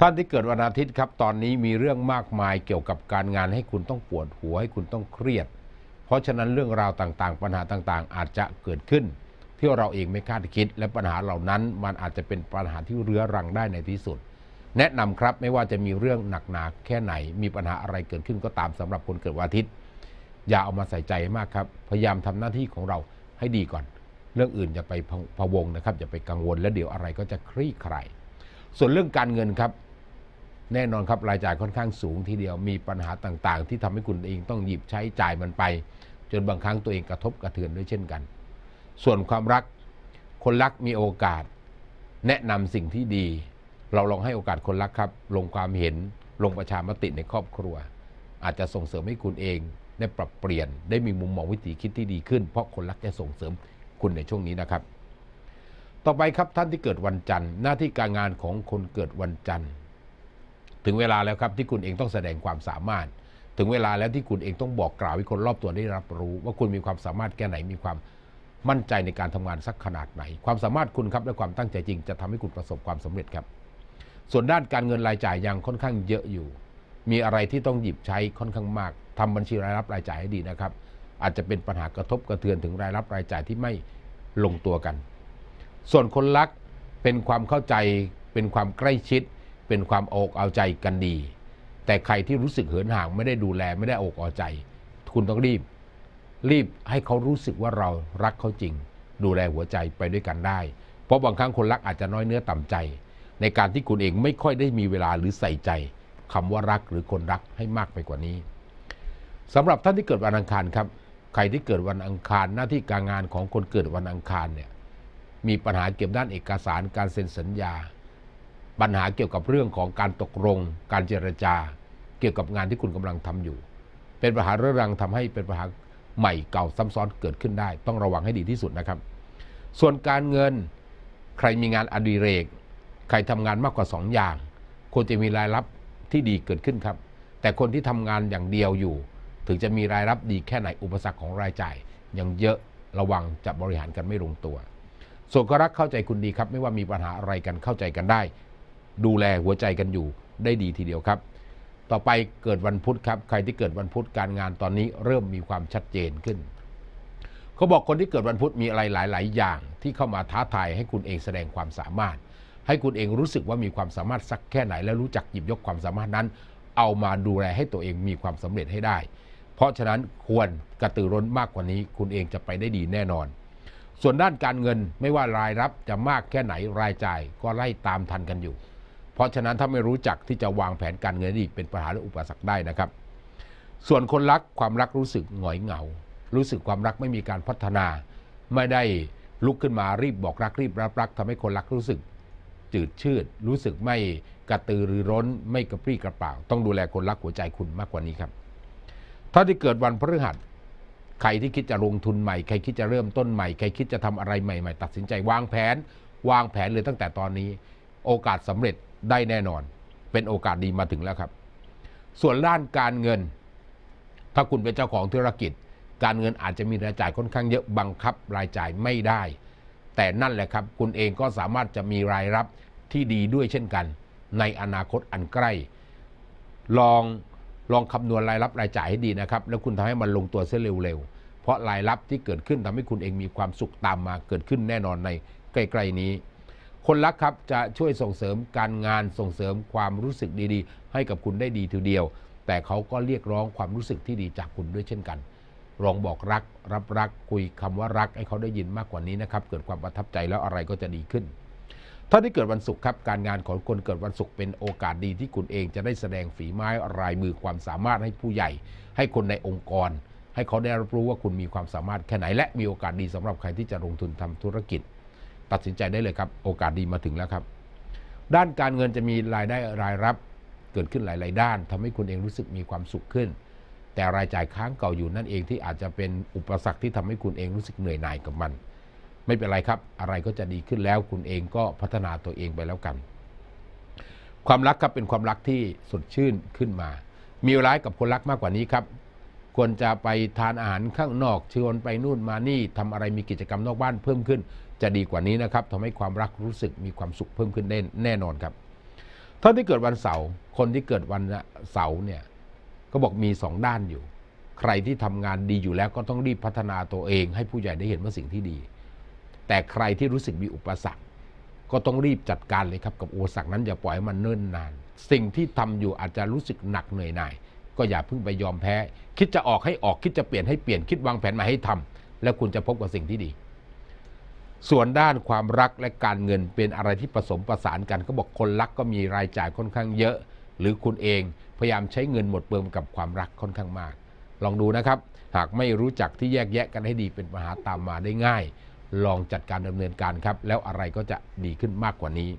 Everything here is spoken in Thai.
ท่านที่เกิดวันอาทิตย์ครับตอนนี้มีเรื่องมากมายเกี่ยวกับการงานให้คุณต้องปวดหัวให้คุณต้องเครียด เพราะฉะนั้นเรื่องราวต่างๆ ปัญหาต่างๆ อาจจะเกิดขึ้น ที่เราเองไม่คาดคิด และปัญหาเหล่านั้น มันอาจจะเป็นปัญหาที่เรื้อรังได้ในที่สุด แนะนำครับไม่ว่าจะมีเรื่องหนักหนาแค่ไหน มีปัญหาอะไรเกิดขึ้นก็ตามสำหรับคนเกิดวันอาทิตย์ อย่าเอามาใส่ใจมากครับพยายามทำหน้าที่ของเราให้ดีก่อน เรื่องอื่นอย่าไปพะวงนะครับอย่าไปกังวลและเดี๋ยวอะไรก็จะคลี่คลายส่วนเรื่องการเงินครับแน่นอนครับ รายจ่ายค่อนข้างสูงทีเดียวมีปัญหาต่างๆที่ทำให้คุณเองต้องหยิบใช้จ่ายมันไป จนบางครั้งตัวเองกระทบกระเทือนด้วยเช่นกัน ส่วนความรักคนรัก มีโอกาส แนะนำสิ่งที่ดี เราลองให้โอกาสคนรักครับ ลงความเห็นลงประชามติในครอบครัว อาจจะส่งเสริมให้คุณเอง ได้ปรับเปลี่ยนได้มีมุมมองวิธีคิดที่ดีขึ้น เพราะคนรักจะส่งเสริมคุณในช่วงนี้นะครับ ต่อไปครับท่านที่เกิดวันจันทร์ หน้าที่การงานของคนเกิดวันจันทร์ถึงเวลา แล้วครับ ที่คุณเองต้องแสดงความสามารถ ถึงเวลาแล้วที่คุณเองต้องบอกกล่าวให้คนรอบตัวได้รับรู้ว่าคุณมีความสามารถแค่ไหนมีความมั่นใจในการทำงานสักขนาดไหน ความสามารถคุณครับและความตั้งใจจริง จะทำให้คุณประสบความสำเร็จครับ ส่วนด้านการเงินรายจ่ายยังค่อนข้างเยอะอยู่ มีอะไรที่ต้องหยิบใช้ค่อนข้างมากทำบัญชีรายรับรายจ่ายให้ดีนะครับ อาจจะเป็นปัญหากระทบกระเทือนถึงรายรับรายจ่ายที่ไม่ลงตัวกัน ส่วนคนรักเป็นความเข้าใจเป็นความใกล้ชิดเป็นความอกเอาใจกันดี แต่ใครที่รู้สึกเหินห่าง ไม่ได้ดูแลไม่ได้อกเอาใจ คุณต้องรีบ รีบให้เขารู้สึกว่าเรารักเขาจริง ดูแลหัวใจไปด้วยกันได้เพราะบางครั้งคนรักอาจจะน้อยเนื้อต่ำใจ ในการที่คุณเองไม่ค่อยได้มีเวลาหรือใส่ใจ คำว่ารักหรือคนรักให้มากไปกว่านี้ สำหรับท่านที่เกิดวันอังคารครับ ใครที่เกิดวันอังคารหน้าที่การงานของคนเกิดวันอังคารเนี่ยมีปัญหาเกี่ยวกับด้านเอกสารการเซ็นสัญญาปัญหาเกี่ยวกับเรื่องของการตกลง การเจรจา เกี่ยวกับงานที่คุณกำลังทำอยู่ เป็นปัญหาเรื้อรังทำให้เป็นปัญหาใหม่เก่าซ้ำซ้อนเกิดขึ้นได้ ต้องระวังให้ดีที่สุดนะครับ ส่วนการเงิน ใครมีงานอดิเรก ใครทำงานมากกว่า 2 อย่างควรจะมีรายรับที่ดีเกิดขึ้นครับ แต่คนที่ทำงานอย่างเดียวอยู่ ถึงจะมีรายรับดีแค่ไหนอุปสรรคของรายจ่าย ยังเยอะระวังจะบริหารกันไม่ลงตัว ส่วนก็รักเข้าใจคุณดีครับ ไม่ว่ามีปัญหาอะไรกันเข้าใจกันได้ดูแลหัวใจกันอยู่ได้ดีทีเดียวครับ ต่อไปเกิดวันพุธครับ ใครที่เกิดวันพุธการงานตอนนี้เริ่มมีความชัดเจนขึ้น เขาบอกคนที่เกิดวันพุธมีอะไรหลาย ๆ อย่างที่เข้ามาท้าทายให้คุณเองแสดงความสามารถ ให้คุณเองรู้สึกว่ามีความสามารถสักแค่ไหนและรู้จักหยิบยกความสามารถนั้น เอามาดูแลให้ตัวเองมีความสำเร็จให้ได้ เพราะฉะนั้นควรกระตือร้นมากกว่านี้ คุณเองจะไปได้ดีแน่นอน ส่วนด้านการเงินไม่ว่ารายรับจะมากแค่ไหนรายจ่ายก็ไล่ตามทันกันอยู่เพราะฉะนั้นถ้าไม่รู้จักที่จะวางแผนการเงินนี่เป็นปัญหาและอุปสรรคได้นะครับ ส่วนคนรักความรักรู้สึกหงอยเหงา รู้สึกความรักไม่มีการพัฒนา ไม่ได้ลุกขึ้นมารีบบอกรักรีบรับรัก ทำให้คนรักรู้สึกจืดชืด รู้สึกไม่กระตือรือร้น ไม่กระปรี้กระเป๋าต้องดูแลคนรักหัวใจคุณมากกว่านี้ครับ ถ้าที่เกิดวันพฤหัส ใครที่คิดจะลงทุนใหม่ ใครคิดจะเริ่มต้นใหม่ ใครคิดจะทำอะไรใหม่ ๆ ตัดสินใจวางแผน วางแผนเลยตั้งแต่ตอนนี้ โอกาสสำเร็จได้แน่นอนเป็นโอกาสดีมาถึงแล้วครับ ส่วนด้านการเงินถ้าคุณเป็นเจ้าของธุรกิจ การเงินอาจจะมีรายจ่ายค่อนข้างเยอะบังคับรายจ่ายไม่ได้ แต่นั่นแหละครับคุณเองก็สามารถจะมีรายรับที่ดีด้วยเช่นกัน ในอนาคตอันใกล้ ลองลองคำนวณรายรับรายจ่ายให้ดีนะครับ แล้วคุณทำให้มันลงตัวเสียเร็วๆเพราะรายรับที่เกิดขึ้นทำให้คุณเองมีความสุขตามมาเกิดขึ้นแน่นอนในใกล้ ๆนี้คนรักครับจะช่วยส่งเสริมการงานส่งเสริมความรู้สึกดีๆ ให้กับคุณได้ดีทีเดียว แต่เขาก็เรียกร้องความรู้สึกที่ดีจากคุณด้วยเช่นกันลองบอกรักรับรักคุยคำว่ารักให้เขาได้ยินมากกว่านี้นะครับ เกิดความประทับใจแล้วอะไรก็จะดีขึ้นถ้าที่เกิดวันศุกร์ครับการงานของคนเกิดวันศุกร์เป็นโอกาสดีที่คุณเองจะได้แสดงฝีไม้ลายมือความสามารถให้ผู้ใหญ่ ให้คนในองค์กร ให้เขาได้รับรู้ว่าคุณมีความสามารถแค่ไหน และมีโอกาสดีสำหรับใครที่จะลงทุนทำธุรกิจตัดสินใจได้เลยครับ โอกาสดีมาถึงแล้วครับ ด้านการเงินจะมีรายได้รายรับเกิดขึ้นหลายๆด้าน ทำให้คุณเองรู้สึกมีความสุขขึ้น แต่รายจ่ายค้างเก่าอยู่นั่นเองที่อาจจะเป็นอุปสรรคที่ทำให้คุณเองรู้สึกเหนื่อยหน่ายกับมัน ไม่เป็นไรครับ อะไรก็จะดีขึ้นแล้ว คุณเองก็พัฒนาตัวเองไปแล้วกัน ความรักครับเป็นความรักที่สดชื่นขึ้นมา มีร้ายกับคนรักมากกว่านี้ครับ ควรจะไปทานอาหารข้างนอก ชวนไปนู่นมานี่ทำอะไรมีกิจกรรมนอกบ้านเพิ่มขึ้นจะดีกว่านี้นะครับทำให้ความรักรู้สึกมีความสุขเพิ่มขึ้นได้แน่นอนครับท่านที่เกิดวันเสาร์คนที่เกิดวันเสาร์เนี่ยก็บอกมีสองด้านอยู่ ใครที่ทำงานดีอยู่แล้วก็ต้องรีบพัฒนาตัวเอง ให้ผู้ใหญ่ได้เห็นว่าสิ่งที่ดี แต่ใครที่รู้สึกมีอุปสรรคก็ต้องรีบจัดการเลยครับ กับอุปสรรคนั้นอย่าปล่อยมันเนิ่นนานสิ่งที่ทำอยู่อาจจะรู้สึกหนักเหนื่อยหน่าย ก็อย่าเพิ่งไปยอมแพ้ คิดจะออกให้ออกคิดจะเปลี่ยนให้เปลี่ยนคิดวางแผนมาให้ทำ แล้วคุณจะพบกับสิ่งที่ดีส่วนด้านความรักและการเงินเป็นอะไรที่ผสมประสานกัน ก็บอกคนรักก็มีรายจ่ายค่อนข้างเยอะ หรือคุณเอง พยายามใช้เงินหมดเปลืองกับความรักค่อนข้างมาก ลองดูนะครับ หากไม่รู้จักที่แยกแยะกันให้ดีเป็นปัญหาตามมาได้ง่าย ลองจัดการดำเนินการครับ แล้วอะไรก็จะดีขึ้นมากกว่านี้